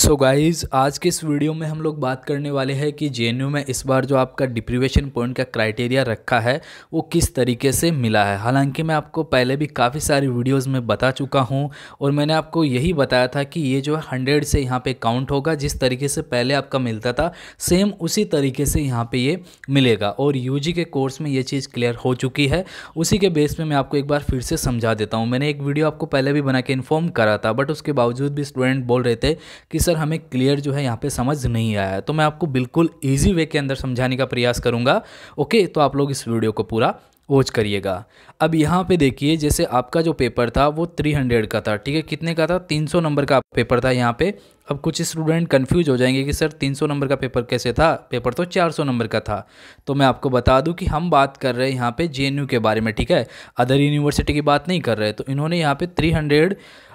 सो so guys आज के इस वीडियो में हम लोग बात करने वाले हैं कि जे में इस बार जो आपका डिप्रीवेशन पॉइंट का क्राइटेरिया रखा है वो किस तरीके से मिला है हालांकि मैं आपको पहले भी काफ़ी सारी वीडियोस में बता चुका हूं और मैंने आपको यही बताया था कि ये जो है हंड्रेड से यहाँ पे काउंट होगा जिस तरीके से पहले आपका मिलता था सेम उसी तरीके से यहाँ पर ये मिलेगा और यू के कोर्स में ये चीज़ क्लियर हो चुकी है उसी के बेस में मैं आपको एक बार फिर से समझा देता हूँ मैंने एक वीडियो आपको पहले भी बना के इन्फॉर्म करा था बट उसके बावजूद भी स्टूडेंट बोल रहे थे कि आंसर हमें क्लियर जो है यहाँ पे समझ नहीं आया है तो मैं आपको बिल्कुल ईजी वे के अंदर समझाने का प्रयास करूँगा ओके तो आप लोग इस वीडियो को पूरा वॉच करिएगा अब यहाँ पे देखिए जैसे आपका जो पेपर था वो 300 का था ठीक है कितने का था 300 नंबर का पेपर था यहाँ पे अब कुछ स्टूडेंट कंफ्यूज हो जाएंगे कि सर 300 नंबर का पेपर कैसे था पेपर तो 400 नंबर का था तो मैं आपको बता दूं कि हम बात कर रहे हैं यहाँ पे जे के बारे में ठीक है अदर यूनिवर्सिटी की बात नहीं कर रहे तो इन्होंने यहाँ पर थ्री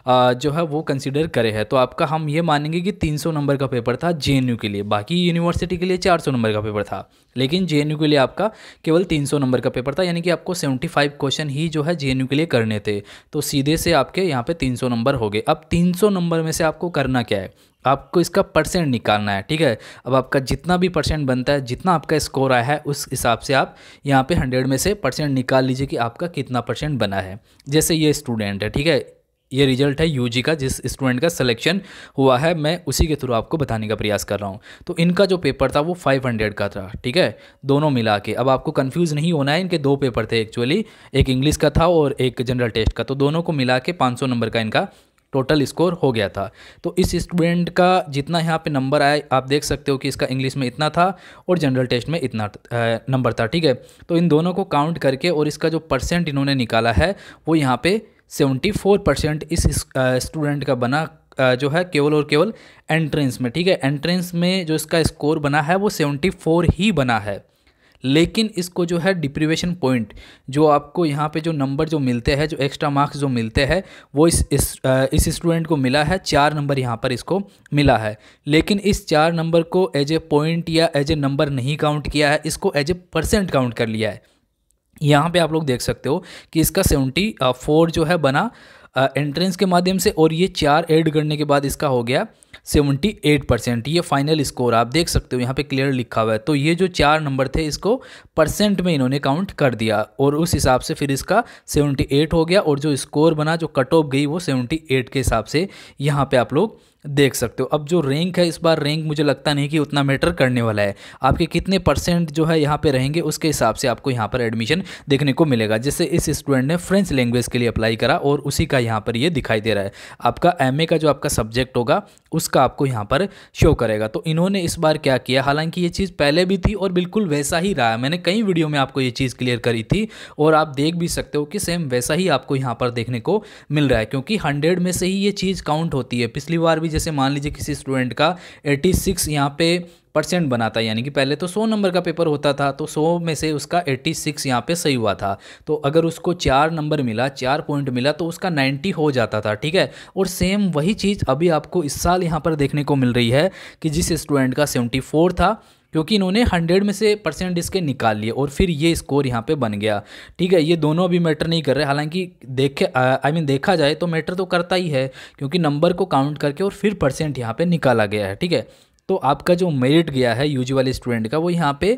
जो है वो कंसिडर करे है तो आपका हम ये मानेंगे कि 300 नंबर का पेपर था जे के लिए बाकी यूनिवर्सिटी के लिए 400 नंबर का पेपर था लेकिन जे के लिए आपका केवल 300 नंबर का पेपर था यानी कि आपको 75 क्वेश्चन ही जो है जे के लिए करने थे तो सीधे से आपके यहाँ पर तीन नंबर हो गए अब तीन नंबर में से आपको करना क्या है आपको इसका परसेंट निकालना है ठीक है अब आपका जितना भी परसेंट बनता है जितना आपका स्कोर आया है उस हिसाब से आप यहाँ पे हंड्रेड में से परसेंट निकाल लीजिए कि आपका कितना परसेंट बना है जैसे ये स्टूडेंट है ठीक है ये रिजल्ट है यूजी का जिस स्टूडेंट का सिलेक्शन हुआ है मैं उसी के थ्रू आपको बताने का प्रयास कर रहा हूँ तो इनका जो पेपर था वो 500 का था ठीक है दोनों मिला के अब आपको कंफ्यूज नहीं होना है इनके दो पेपर थे एक्चुअली एक इंग्लिश का था और एक जनरल टेस्ट का तो दोनों को मिला के पाँच नंबर का इनका टोटल स्कोर हो गया था तो इस स्टूडेंट का जितना यहाँ पे नंबर आया आप देख सकते हो कि इसका इंग्लिश में इतना था और जनरल टेस्ट में इतना नंबर था ठीक है तो इन दोनों को काउंट करके और इसका जो परसेंट इन्होंने निकाला है वो यहाँ पे सेवेंटी फोर परसेंट इस स्टूडेंट का बना जो है केवल और केवल एंट्रेंस में ठीक है एंट्रेंस में जो इसका स्कोर बना है वो सेवेंटी फोर ही बना है लेकिन इसको जो है डिप्रिवेशन पॉइंट जो आपको यहाँ पे जो नंबर जो मिलते हैं जो एक्स्ट्रा मार्क्स जो मिलते हैं वो इस इस इस स्टूडेंट को मिला है चार नंबर यहाँ पर इसको मिला है लेकिन इस चार नंबर को एज ए पॉइंट या एज ए नंबर नहीं काउंट किया है इसको एज ए परसेंट काउंट कर लिया है यहाँ पे आप लोग देख सकते हो कि इसका सेवेंटी फोर जो है बना एंट्रेंस के माध्यम से और ये चार ऐड करने के बाद इसका हो गया सेवेंटी एट परसेंट ये फाइनल स्कोर आप देख सकते हो यहाँ पे क्लियर लिखा हुआ है तो ये जो चार नंबर थे इसको परसेंट में इन्होंने काउंट कर दिया और उस हिसाब से फिर इसका सेवेंटी एट हो गया और जो स्कोर बना जो कट ऑफ गई वो सेवेंटी एट के हिसाब से यहाँ पे आप लोग देख सकते हो अब जो रैंक है इस बार रैंक मुझे लगता नहीं कि उतना मैटर करने वाला है आपके कितने परसेंट जो है यहाँ पे रहेंगे उसके हिसाब से आपको यहाँ पर एडमिशन देखने को मिलेगा जैसे इस स्टूडेंट ने फ्रेंच लैंग्वेज के लिए अप्लाई करा और उसी का यहाँ पर ये यह दिखाई दे रहा है आपका एम का जो आपका सब्जेक्ट होगा उसका आपको यहाँ पर शो करेगा तो इन्होंने इस बार क्या किया हालांकि ये चीज़ पहले भी थी और बिल्कुल वैसा ही रहा मैंने कई वीडियो में आपको ये चीज़ क्लियर करी थी और आप देख भी सकते हो कि सेम वैसा ही आपको यहाँ पर देखने को मिल रहा है क्योंकि हंड्रेड में से ही ये चीज़ काउंट होती है पिछली बार भी जैसे मान लीजिए किसी स्टूडेंट का एट्टी सिक्स यहाँ पे परसेंट बना था यानी कि पहले तो 100 नंबर का पेपर होता था तो 100 में से उसका 86 सिक्स यहाँ पर सही हुआ था तो अगर उसको चार नंबर मिला चार पॉइंट मिला तो उसका 90 हो जाता था ठीक है और सेम वही चीज़ अभी आपको इस साल यहाँ पर देखने को मिल रही है कि जिस स्टूडेंट का 74 था क्योंकि इन्होंने हंड्रेड में से परसेंट इसके निकाल लिए और फिर ये स्कोर यहाँ पे बन गया ठीक है ये दोनों अभी मैटर नहीं कर रहे हालांकि देखे आई मीन देखा जाए तो मैटर तो करता ही है क्योंकि नंबर को काउंट करके और फिर परसेंट यहाँ पर निकाला गया है ठीक है तो आपका जो मेरिट गया है यूजी वाले स्टूडेंट का वो यहाँ पे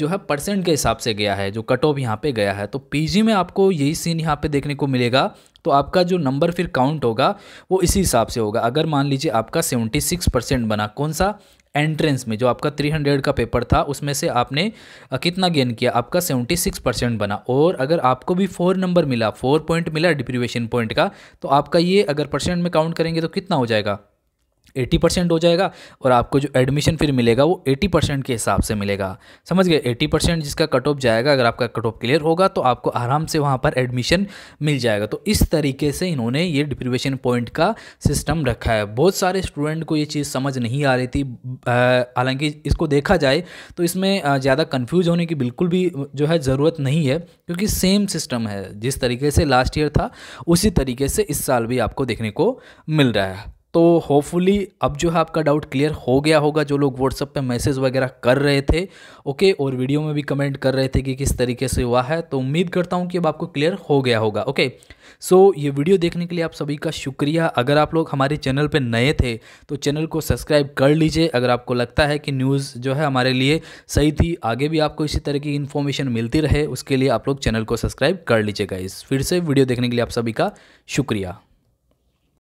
जो है परसेंट के हिसाब से गया है जो कट ऑफ यहाँ पे गया है तो पीजी में आपको यही सीन यहाँ पे देखने को मिलेगा तो आपका जो नंबर फिर काउंट होगा वो इसी हिसाब से होगा अगर मान लीजिए आपका 76 परसेंट बना कौन सा एंट्रेंस में जो आपका 300 का पेपर था उसमें से आपने कितना गेन किया आपका 76 परसेंट बना और अगर आपको भी फोर नंबर मिला फोर पॉइंट मिला डिप्रीवेशन पॉइंट का तो आपका ये अगर परसेंट में काउंट करेंगे तो कितना हो जाएगा एटी परसेंट हो जाएगा और आपको जो एडमिशन फिर मिलेगा वो एटी परसेंट के हिसाब से मिलेगा समझ गए एटी परसेंट जिसका कट ऑफ जाएगा अगर आपका कट ऑफ क्लियर होगा तो आपको आराम से वहाँ पर एडमिशन मिल जाएगा तो इस तरीके से इन्होंने ये डिप्रीवेशन पॉइंट का सिस्टम रखा है बहुत सारे स्टूडेंट को ये चीज़ समझ नहीं आ रही थी हालांकि इसको देखा जाए तो इसमें ज़्यादा कन्फ्यूज होने की बिल्कुल भी जो है ज़रूरत नहीं है क्योंकि सेम सिस्टम है जिस तरीके से लास्ट ईयर था उसी तरीके से इस साल भी आपको देखने को मिल रहा है तो होपफुली अब जो है आपका डाउट क्लियर हो गया होगा जो लोग व्हाट्सअप पे मैसेज वगैरह कर रहे थे ओके और वीडियो में भी कमेंट कर रहे थे कि किस तरीके से हुआ है तो उम्मीद करता हूँ कि अब आपको क्लियर हो गया होगा ओके सो so, ये वीडियो देखने के लिए आप सभी का शुक्रिया अगर आप लोग हमारे चैनल पर नए थे तो चैनल को सब्सक्राइब कर लीजिए अगर आपको लगता है कि न्यूज़ जो है हमारे लिए सही थी आगे भी आपको इसी तरह की इन्फॉर्मेशन मिलती रहे उसके लिए आप लोग चैनल को सब्सक्राइब कर लीजिएगा इस फिर से वीडियो देखने के लिए आप सभी का शुक्रिया